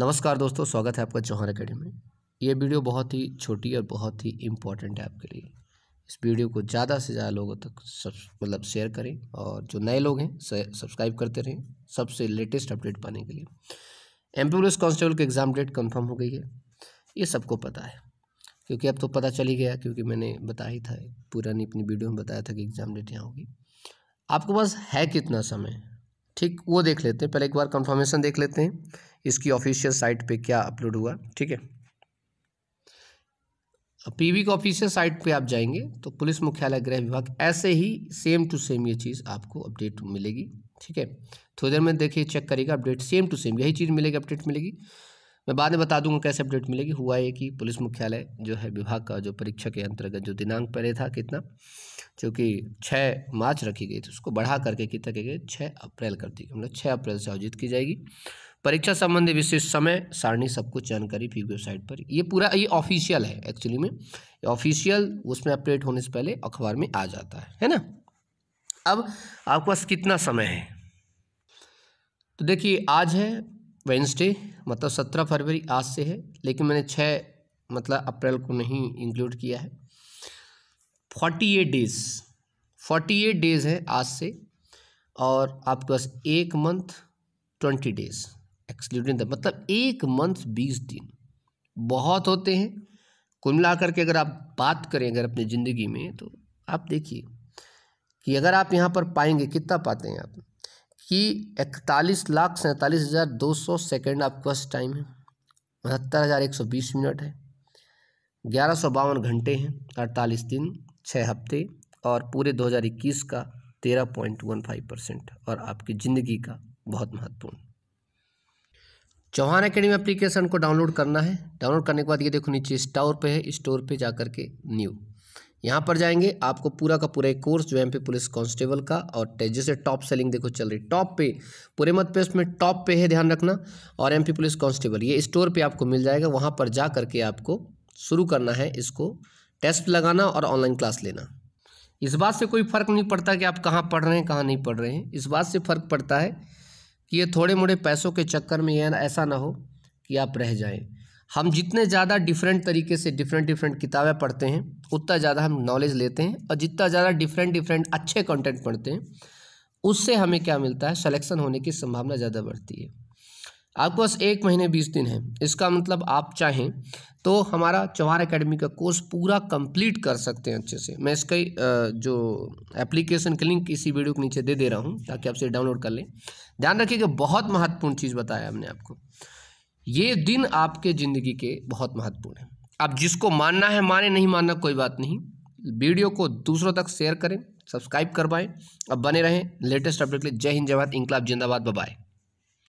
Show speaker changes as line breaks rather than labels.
नमस्कार दोस्तों स्वागत है आपका चौहान अकेडमी में ये वीडियो बहुत ही छोटी और बहुत ही इम्पॉर्टेंट है आपके लिए इस वीडियो को ज़्यादा से ज़्यादा लोगों तक सब मतलब शेयर करें और जो नए लोग हैं सब्सक्राइब करते रहें सबसे लेटेस्ट अपडेट पाने के लिए एम पुलिस कांस्टेबल की एग्ज़ाम डेट कन्फर्म हो गई है ये सबको पता है क्योंकि अब तो पता चल ही गया क्योंकि मैंने बताया ही था पुरानी अपनी वीडियो में बताया था कि एग्ज़ाम डेट यहाँ होगी आपके पास है कितना समय ठीक वो देख लेते हैं पहले एक बार कंफर्मेशन देख लेते हैं इसकी ऑफिशियल साइट पे क्या अपलोड हुआ ठीक है पीवी के ऑफिशियल साइट पे आप जाएंगे तो पुलिस मुख्यालय गृह विभाग ऐसे ही सेम टू सेम ये चीज़ आपको अपडेट मिलेगी ठीक है थोड़ी तो देर में देखिए चेक करेगा अपडेट सेम टू सेम यही चीज़ मिलेगी अपडेट मिलेगी मैं बाद में बता दूंगा कैसे अपडेट मिलेगी हुआ ये कि पुलिस मुख्यालय जो है विभाग का जो परीक्षा के अंतर्गत जो दिनांक पहले था कितना चूँकि छः मार्च रखी गई थी उसको बढ़ा करके कितना कह गए छः अप्रैल कर दी मतलब छः अप्रैल से आयोजित की जाएगी परीक्षा संबंधी विशेष समय सारणी सब कुछ जानकारी पी वेबसाइट पर ये पूरा ये ऑफिशियल है एक्चुअली में ऑफिशियल उसमें अपडेट होने से पहले अखबार में आ जाता है है ना अब आपके पास कितना समय है तो देखिए आज है वेंसडे मतलब सत्रह फरवरी आज से है लेकिन मैंने छः मतलब अप्रैल को नहीं इंक्लूड किया है forty eight days forty eight days है आज से और आपके पास एक मंथ ट्वेंटी डेज़ द मतलब एक मंथ बीस दिन बहुत होते हैं कुल मिलाकर के अगर आप बात करें अगर अपनी ज़िंदगी में तो आप देखिए कि अगर आप यहाँ पर पाएंगे कितना पाते हैं आप कि इकतालीस लाख सैंतालीस हज़ार दो सौ सेकेंड आपके पास टाइम है उनहत्तर हज़ार एक सौ बीस मिनट है ग्यारह सौ बावन घंटे हैं अड़तालीस दिन छः हफ्ते और पूरे दो हज़ार इक्कीस का तेरह पॉइंट वन फाइव परसेंट और आपकी ज़िंदगी का बहुत महत्वपूर्ण चौहान अकेडमी एप्लीकेशन को डाउनलोड करना है डाउनलोड करने के बाद ये देखो नीचे स्टोर पे है स्टोर पे जा करके के न्यू यहाँ पर जाएंगे आपको पूरा का पूरा एक कोर्स जो एम पी पुलिस कांस्टेबल का और जैसे टॉप सेलिंग देखो चल रही टॉप पे पूरे मत पे उसमें टॉप पे है ध्यान रखना और एम पी पुलिस कांस्टेबल ये स्टोर पे आपको मिल जाएगा वहाँ पर जा करके आपको शुरू करना है इसको टेस्ट लगाना और ऑनलाइन क्लास लेना इस बात से कोई फ़र्क नहीं पड़ता कि आप कहाँ पढ़ रहे हैं कहाँ नहीं पढ़ रहे हैं इस बात से फ़र्क पड़ता है ये थोड़े मोड़े पैसों के चक्कर में यह ऐसा ना हो कि आप रह जाएं हम जितने ज़्यादा डिफरेंट तरीके से डिफरेंट डिफरेंट किताबें पढ़ते हैं उतना ज़्यादा हम नॉलेज लेते हैं और जितना ज़्यादा डिफरेंट डिफरेंट अच्छे कंटेंट पढ़ते हैं उससे हमें क्या मिलता है सलेक्शन होने की संभावना ज़्यादा बढ़ती है आपके पास एक महीने बीस दिन है इसका मतलब आप चाहें तो हमारा चौहार एकेडमी का कोर्स पूरा कंप्लीट कर सकते हैं अच्छे से मैं इसका जो एप्लीकेशन का लिंक इसी वीडियो के नीचे दे दे रहा हूँ ताकि आप इसे डाउनलोड कर लें ध्यान रखिएगा बहुत महत्वपूर्ण चीज़ बताया हमने आपको ये दिन आपके ज़िंदगी के बहुत महत्वपूर्ण है अब जिसको मानना है माने नहीं मानना कोई बात नहीं वीडियो को दूसरों तक शेयर करें सब्सक्राइब करवाएँ अब बने रहें लेटेस्ट अपडेट के लिए जय हिंद जय भारत इंकलाब जिंदाबाद बबाई